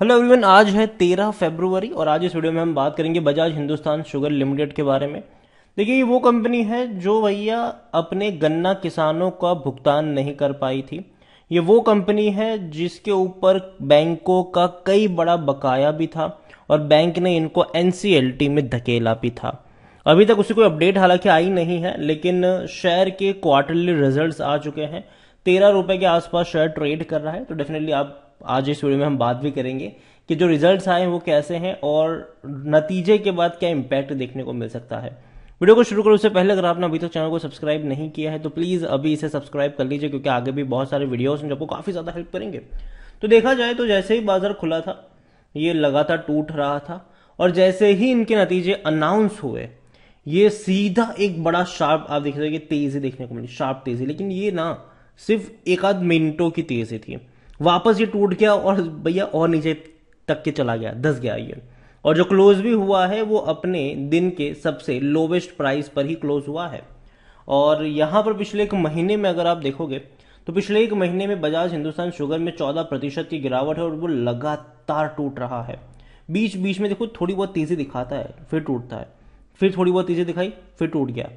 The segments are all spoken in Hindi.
हेलो एवरीवन आज है तेरह फरवरी और आज इस वीडियो में हम बात करेंगे बजाज हिंदुस्तान शुगर लिमिटेड के बारे में देखिए ये वो कंपनी है जो भैया अपने गन्ना किसानों का भुगतान नहीं कर पाई थी ये वो कंपनी है जिसके ऊपर बैंकों का कई बड़ा बकाया भी था और बैंक ने इनको एन में धकेला भी था अभी तक उसे कोई अपडेट हालांकि आई नहीं है लेकिन शेयर के क्वार्टरली रिजल्ट्स आ चुके हैं तेरह रुपए के आसपास शेयर ट्रेड कर रहा है तो डेफिनेटली आप आज इस वीडियो में हम बात भी करेंगे कि जो रिजल्ट्स आए हैं वो कैसे हैं और नतीजे के बाद क्या इम्पैक्ट देखने को मिल सकता है वीडियो को शुरू करो उससे पहले अगर आपने अभी तक तो चैनल को सब्सक्राइब नहीं किया है तो प्लीज़ अभी इसे सब्सक्राइब कर लीजिए क्योंकि आगे भी बहुत सारे वीडियोस हैं जो आपको काफ़ी ज़्यादा हेल्प करेंगे तो देखा जाए तो जैसे ही बाजार खुला था ये लगातार टूट रहा था और जैसे ही इनके नतीजे अनाउंस हुए ये सीधा एक बड़ा शार्प आप देख रहे तेज़ी देखने को मिली शार्प तेज़ी लेकिन ये ना सिर्फ एक आध मिनटों की तेज़ी थी वापस ये टूट गया और भैया और नीचे तक के चला गया दस गया ये और जो क्लोज भी हुआ है वो अपने दिन के सबसे लोवेस्ट प्राइस पर ही क्लोज हुआ है और यहाँ पर पिछले एक महीने में अगर आप देखोगे तो पिछले एक महीने में बजाज हिंदुस्तान शुगर में चौदह प्रतिशत की गिरावट है और वो लगातार टूट रहा है बीच बीच में देखो थोड़ी बहुत तेज़ी दिखाता है फिर टूटता है फिर थोड़ी बहुत तेज़ी दिखाई फिर टूट गया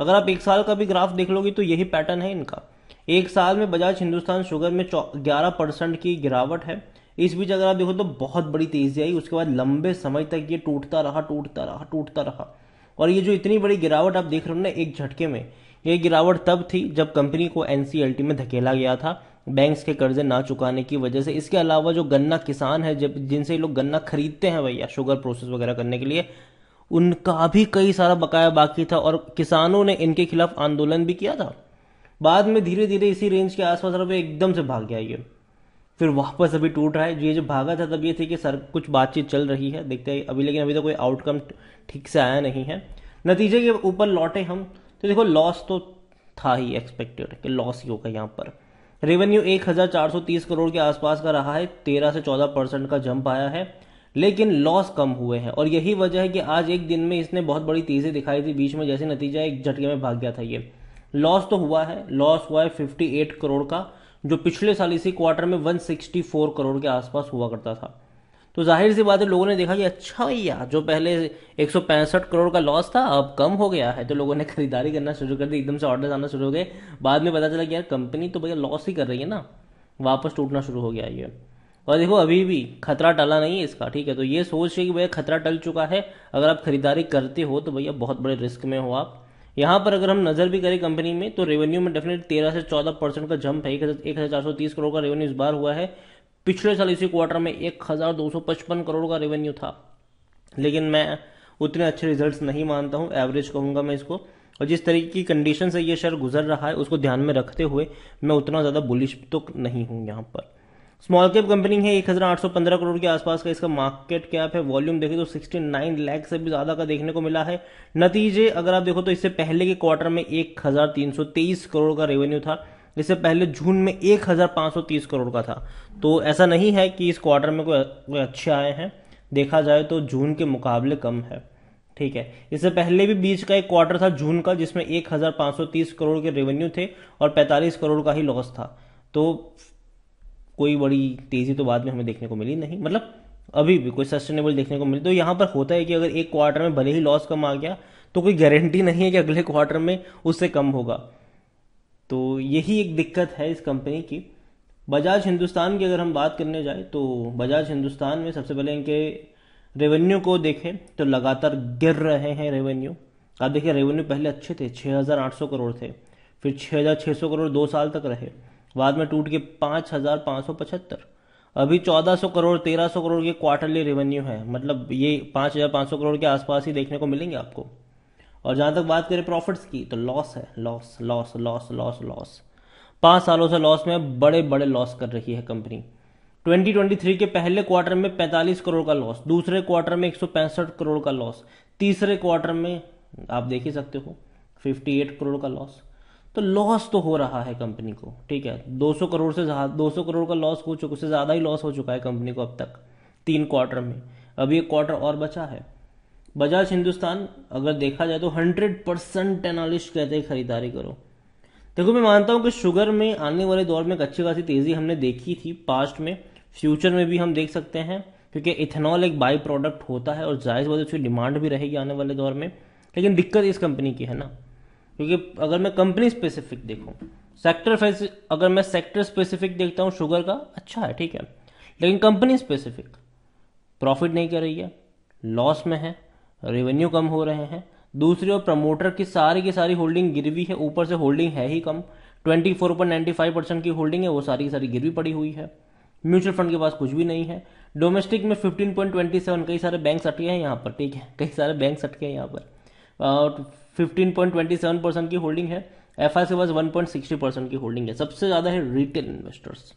अगर आप एक साल का भी ग्राफ देख लोगे तो यही पैटर्न है इनका एक साल में बजाज हिंदुस्तान शुगर में ग्यारह परसेंट की गिरावट है इस बीच अगर आप देखो तो बहुत बड़ी तेजी आई उसके बाद लंबे समय तक ये टूटता रहा टूटता रहा टूटता रहा और ये जो इतनी बड़ी गिरावट आप देख रहे हो ना एक झटके में ये गिरावट तब थी जब कंपनी को एनसीएलटी में धकेला गया था बैंक्स के कर्जे ना चुकाने की वजह से इसके अलावा जो गन्ना किसान है जब जिनसे लोग गन्ना खरीदते हैं भैया शुगर प्रोसेस वगैरह करने के लिए उनका भी कई सारा बकाया बाकी था और किसानों ने इनके खिलाफ आंदोलन भी किया था बाद में धीरे धीरे इसी रेंज के आसपास रहा एकदम से भाग गया ये फिर वापस अभी टूट रहा है ये जब भागा था तब ये थी कि सर कुछ बातचीत चल रही है देखते हैं अभी लेकिन अभी तो कोई आउटकम ठीक से आया नहीं है नतीजे के ऊपर लौटे हम तो देखो लॉस तो था ही एक्सपेक्टेड कि लॉस ही होगा यहाँ पर रेवेन्यू 1430 करोड़ के आसपास का रहा है 13 से 14 परसेंट का जंप आया है लेकिन लॉस कम हुए हैं और यही वजह है कि आज एक दिन में इसने बहुत बड़ी तेजी दिखाई थी बीच में जैसे नतीजा एक झटके में भाग गया था ये लॉस तो हुआ है लॉस हुआ है 58 करोड़ का जो पिछले साल इसी क्वार्टर में 164 करोड़ के आसपास हुआ करता था तो जाहिर सी बात है लोगों ने देखा कि अच्छा भैया जो पहले एक करोड़ का लॉस था अब कम हो गया है तो लोगों ने खरीदारी करना शुरू कर दी एकदम से ऑर्डर आना शुरू हो गए बाद में पता चला कि यार कंपनी तो भैया लॉस ही कर रही है ना वापस टूटना शुरू हो गया ये और देखो अभी भी खतरा टला नहीं है इसका ठीक है तो ये सोच है कि भैया खतरा टल चुका है अगर आप खरीदारी करते हो तो भैया बहुत बड़े रिस्क में हो आप यहाँ पर अगर हम नज़र भी करें कंपनी में तो रेवेन्यू में डेफिनेट तेरह से चौदह परसेंट का जंप है एक हज़ार चार सौ तीस करोड़ का रेवेन्यू इस बार हुआ है पिछले साल इसी क्वार्टर में एक हज़ार दो सौ पचपन करोड़ का रेवेन्यू था लेकिन मैं उतने अच्छे रिजल्ट नहीं मानता हूँ एवरेज कहूंगा मैं इसको और जिस तरीके की कंडीशन से ये शेयर गुजर रहा है उसको ध्यान में रखते हुए मैं उतना ज़्यादा बुलिश तो नहीं हूँ यहाँ पर स्मॉल कैप कंपनी है एक हजार आठ सौ पंद्रह करोड़ के आसपास का इसका मार्केट कैप है वॉल्यूम देखें तो सिक्सटी नाइन लैख से भी ज़्यादा का देखने को मिला है नतीजे अगर आप देखो तो इससे पहले के क्वार्टर में एक हजार तीन सौ तेईस करोड़ का रेवेन्यू था इससे पहले जून में एक हजार सौ तीस करोड़ का था तो ऐसा नहीं है कि इस क्वार्टर में कोई कोई अच्छे आए हैं देखा जाए तो जून के मुकाबले कम है ठीक है इससे पहले भी बीच का एक क्वार्टर था जून का जिसमें एक हजार सौ तीस करोड़ के रेवेन्यू थे और पैंतालीस करोड़ का ही लॉस था तो कोई बड़ी तेज़ी तो बाद में हमें देखने को मिली नहीं मतलब अभी भी कोई सस्टेनेबल देखने को मिली तो यहां पर होता है कि अगर एक क्वार्टर में भले ही लॉस कम आ गया तो कोई गारंटी नहीं है कि अगले क्वार्टर में उससे कम होगा तो यही एक दिक्कत है इस कंपनी की बजाज हिंदुस्तान की अगर हम बात करने जाए तो बजाज हिंदुस्तान में सबसे पहले इनके रेवेन्यू को देखें तो लगातार गिर रहे हैं रेवेन्यू आप देखिए रेवेन्यू पहले अच्छे थे 6,800 करोड़ थे फिर 6,600 करोड़ दो साल तक रहे बाद में टूट के पाँच हज़ार पाँच सौ पचहत्तर अभी चौदह सौ करोड़ तेरह सौ करोड़ के क्वार्टरली रेवेन्यू है मतलब ये पाँच हज़ार पाँच सौ करोड़ के आसपास ही देखने को मिलेंगे आपको और जहां तक बात करें प्रॉफिट्स की तो लॉस है loss loss loss loss loss पांच सालों से लॉस में बड़े बड़े लॉस कर रही है कंपनी 2023 के पहले क्वार्टर में 45 करोड़ का लॉस दूसरे क्वार्टर में एक करोड़ का लॉस तीसरे क्वार्टर में आप देख ही सकते हो 58 करोड़ का लॉस तो लॉस तो हो रहा है कंपनी को ठीक है 200 करोड़ से दो सौ करोड़ का लॉस हो चुका उससे ज़्यादा ही लॉस हो चुका है कंपनी को अब तक तीन क्वार्टर में अभी एक क्वार्टर और बचा है बजाज हिंदुस्तान अगर देखा जाए तो हंड्रेड परसेंट एनालिस्ट कहते हैं खरीदारी करो देखो मैं मानता हूँ कि शुगर में आने वाले दौर में अच्छी खासी तेज़ी हमने देखी थी पास्ट में फ्यूचर में भी हम देख सकते हैं क्योंकि इथेनॉल एक बाई प्रोडक्ट होता है और जायज़ वजह उसकी डिमांड भी रहेगी आने वाले दौर में लेकिन दिक्कत इस कंपनी की है ना क्योंकि अगर मैं कंपनी स्पेसिफिक देखूँ सेक्टर अगर मैं सेक्टर स्पेसिफिक देखता हूँ शुगर का अच्छा है ठीक है लेकिन कंपनी स्पेसिफिक प्रॉफिट नहीं कर रही है लॉस में है रेवेन्यू कम हो रहे हैं दूसरी ओर प्रमोटर की सारी की सारी होल्डिंग गिरवी है ऊपर से होल्डिंग है ही कम twenty four point ninety five percent की होल्डिंग है वो सारी की सारी गिरवी पड़ी हुई है म्यूचुअल फंड के पास कुछ भी नहीं है डोमेस्टिक में फिफ्टीन पॉइंट ट्वेंटी सेवन कई सारे बैंक अटके हैं यहाँ पर ठीक है कई सारे बैंक अटके हैं यहाँ पर fifteen point twenty seven percent की होल्डिंग है एफ आई के पास वन पॉइंट सिक्सटी परसेंट की होल्डिंग है सबसे ज़्यादा है retail investors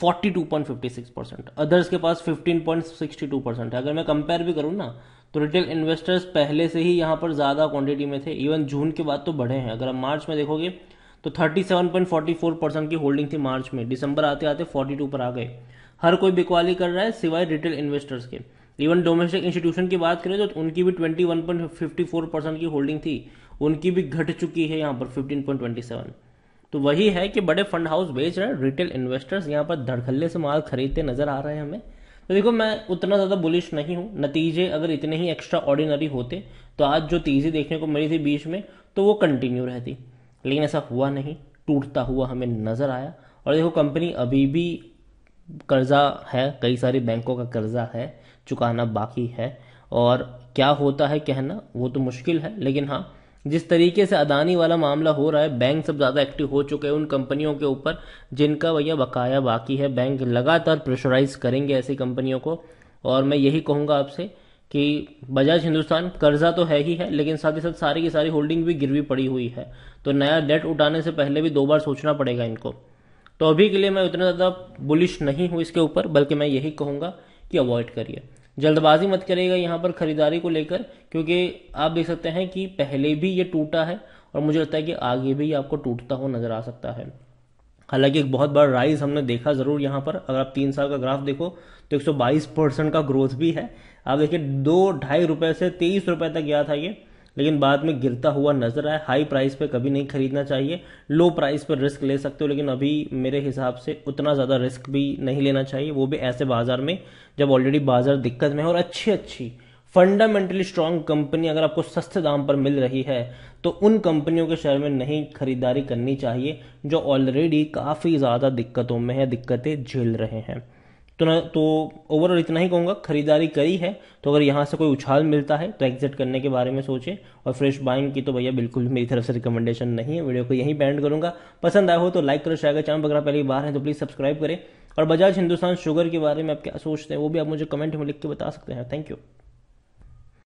forty two point fifty six percent others के पास fifteen point sixty two percent है अगर मैं कंपेयर भी करूँ ना तो रिटेल इन्वेस्टर्स पहले से ही यहाँ पर ज़्यादा क्वांटिटी में थे इवन जून के बाद तो बढ़े हैं अगर आप मार्च में देखोगे तो 37.44 परसेंट की होल्डिंग थी मार्च में दिसंबर आते आते 42 पर आ गए हर कोई बिकवाली कर रहा है सिवाय रिटेल इन्वेस्टर्स के इवन डोमेस्टिक इंस्टीट्यूशन की बात करें तो उनकी भी twenty one point fifty four percent की होल्डिंग थी उनकी भी घट चुकी है यहाँ पर फिफ्टीन पॉइंट ट्वेंटी सेवन तो वही है कि बड़े फंड हाउस बेच रहे हैं रिटेल इन्वेस्टर्स यहाँ पर धड़खल्ले से माल खरीदते नजर आ रहे हैं हमें तो देखो मैं उतना ज़्यादा बुलिश नहीं हूँ नतीजे अगर इतने ही एक्स्ट्रा ऑर्डिनरी होते तो आज जो तेज़ी देखने को मिली थी बीच में तो वो कंटिन्यू रहती लेकिन ऐसा हुआ नहीं टूटता हुआ हमें नज़र आया और देखो कंपनी अभी भी कर्ज़ा है कई सारी बैंकों का कर्ज़ा है चुकाना बाकी है और क्या होता है कहना वो तो मुश्किल है लेकिन हाँ जिस तरीके से अदानी वाला मामला हो रहा है बैंक सब ज़्यादा एक्टिव हो चुके हैं उन कंपनियों के ऊपर जिनका भैया बकाया बाकी है बैंक लगातार प्रेशराइज करेंगे ऐसी कंपनियों को और मैं यही कहूँगा आपसे कि बजाज हिंदुस्तान कर्जा तो है ही है लेकिन साथ ही साथ सारी की सारी होल्डिंग भी गिरवी पड़ी हुई है तो नया डेट उठाने से पहले भी दो बार सोचना पड़ेगा इनको तो अभी के लिए मैं उतना ज़्यादा बुलिश नहीं हूँ इसके ऊपर बल्कि मैं यही कहूँगा कि अवॉइड करिए जल्दबाजी मत करिएगा यहाँ पर ख़रीदारी को लेकर क्योंकि आप देख सकते हैं कि पहले भी ये टूटा है और मुझे लगता है कि आगे भी आपको टूटता हुआ नज़र आ सकता है हालांकि एक बहुत बड़ा राइज हमने देखा ज़रूर यहाँ पर अगर आप तीन साल का ग्राफ देखो तो एक परसेंट का ग्रोथ भी है आप देखिए दो ढाई रुपये से तेईस रुपये तक गया था ये लेकिन बाद में गिरता हुआ नजर आए हाई प्राइस पे कभी नहीं खरीदना चाहिए लो प्राइस पर रिस्क ले सकते हो लेकिन अभी मेरे हिसाब से उतना ज़्यादा रिस्क भी नहीं लेना चाहिए वो भी ऐसे बाजार में जब ऑलरेडी बाजार दिक्कत में है और अच्छी अच्छी फंडामेंटली स्ट्रांग कंपनी अगर आपको सस्ते दाम पर मिल रही है तो उन कंपनियों के शेयर में नहीं खरीदारी करनी चाहिए जो ऑलरेडी काफ़ी ज़्यादा दिक्कतों में है दिक्कतें झेल रहे हैं तो ना तो ओवरऑल इतना ही कहूँगा खरीदारी करी है तो अगर यहाँ से कोई उछाल मिलता है तो एग्जिट करने के बारे में सोचें और फ्रेश बाइंग की तो भैया बिल्कुल भी मेरी तरफ से रिकमेंडेशन नहीं है वीडियो को यहीं बैंड करूँगा पसंद आया हो तो लाइक करो शेयर करो चैनल वगैरह पहली बार है तो प्लीज़ सब्सक्राइब करें और बजाज हिंदुस्तान शुगर के बारे में आप क्या सोचते हैं वो भी आप मुझे कमेंट में लिख के बता सकते हैं थैंक यू